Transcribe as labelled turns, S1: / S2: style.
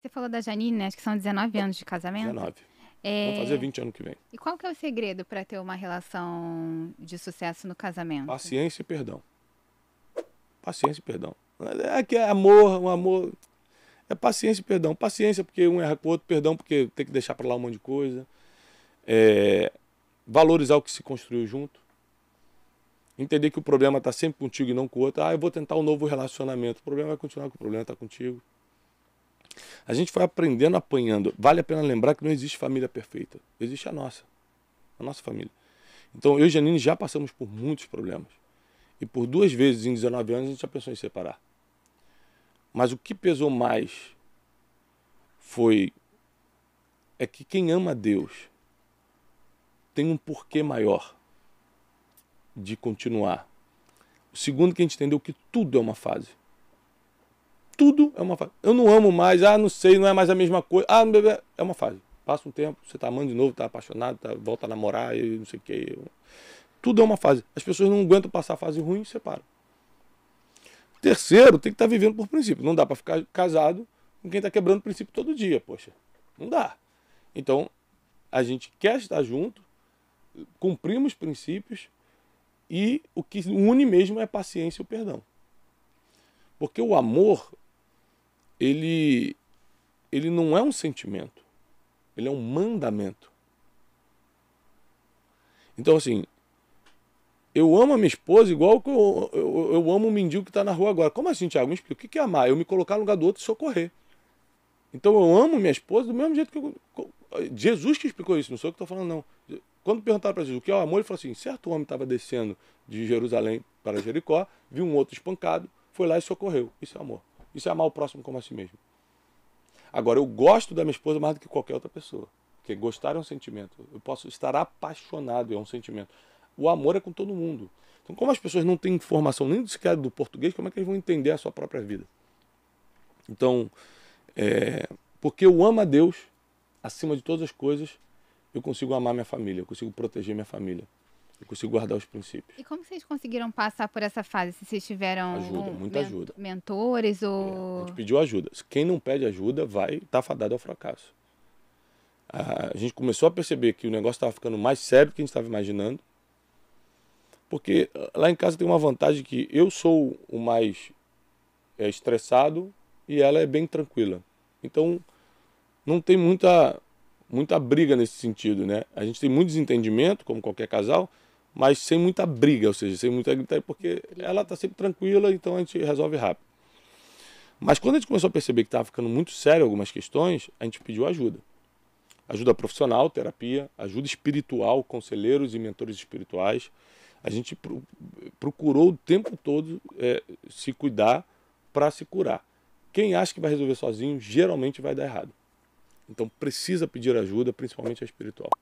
S1: Você falou da Janine, né? Acho que são 19 anos de casamento. 19. É... fazer 20 anos que vem. E qual que é o segredo para ter uma relação de sucesso no casamento?
S2: Paciência e perdão. Paciência e perdão. É que é amor, um amor. É paciência e perdão. Paciência porque um erra com o outro, perdão porque tem que deixar para lá um monte de coisa. É... Valorizar o que se construiu junto. Entender que o problema está sempre contigo e não com o outro. Ah, eu vou tentar um novo relacionamento. O problema vai continuar que o problema está contigo. A gente foi aprendendo, apanhando. Vale a pena lembrar que não existe família perfeita. Existe a nossa. A nossa família. Então, eu e Janine já passamos por muitos problemas. E por duas vezes em 19 anos a gente já pensou em separar. Mas o que pesou mais foi é que quem ama Deus tem um porquê maior de continuar. O segundo que a gente entendeu que tudo é uma fase. Tudo é uma fase. Eu não amo mais, ah, não sei, não é mais a mesma coisa. Ah, bebê, é uma fase. Passa um tempo, você tá amando de novo, tá apaixonado, tá, volta a namorar e não sei o quê. Tudo é uma fase. As pessoas não aguentam passar a fase ruim e separam. Terceiro, tem que estar tá vivendo por princípio. Não dá para ficar casado com quem está quebrando o princípio todo dia, poxa. Não dá. Então, a gente quer estar junto, cumprimos princípios e o que une mesmo é a paciência e o perdão. Porque o amor ele, ele não é um sentimento, ele é um mandamento. Então, assim, eu amo a minha esposa igual que eu, eu, eu amo o mendigo que está na rua agora. Como assim, Tiago? Me explica. O que é amar? Eu me colocar no lugar do outro e socorrer. Então, eu amo minha esposa do mesmo jeito que eu, Jesus que explicou isso, não sou eu que estou falando, não. Quando perguntaram para Jesus o que é o amor, ele falou assim: certo homem estava descendo de Jerusalém para Jericó, viu um outro espancado, foi lá e socorreu. Isso é amor. Isso é amar o próximo como a si mesmo. Agora, eu gosto da minha esposa mais do que qualquer outra pessoa. Porque gostar é um sentimento. Eu posso estar apaixonado, é um sentimento. O amor é com todo mundo. Então, como as pessoas não têm informação nem sequer do português, como é que eles vão entender a sua própria vida? Então, é, porque eu amo a Deus acima de todas as coisas, eu consigo amar minha família, eu consigo proteger minha família. Eu consigo guardar os princípios.
S1: E como vocês conseguiram passar por essa fase? Se vocês tiveram ajuda, muita men ajuda. mentores ou. É, a gente
S2: pediu ajuda. Quem não pede ajuda vai estar tá fadado ao fracasso. A gente começou a perceber que o negócio estava ficando mais sério do que a gente estava imaginando. Porque ah, lá em casa tem uma vantagem que eu sou o mais é, estressado e ela é bem tranquila. Então não tem muita muita briga nesse sentido, né? A gente tem muito desentendimento, como qualquer casal, mas sem muita briga, ou seja, sem muita gritaria, porque ela está sempre tranquila, então a gente resolve rápido. Mas quando a gente começou a perceber que estava ficando muito sério algumas questões, a gente pediu ajuda. Ajuda profissional, terapia, ajuda espiritual, conselheiros e mentores espirituais. A gente procurou o tempo todo é, se cuidar para se curar. Quem acha que vai resolver sozinho, geralmente vai dar errado. Então precisa pedir ajuda, principalmente a espiritual.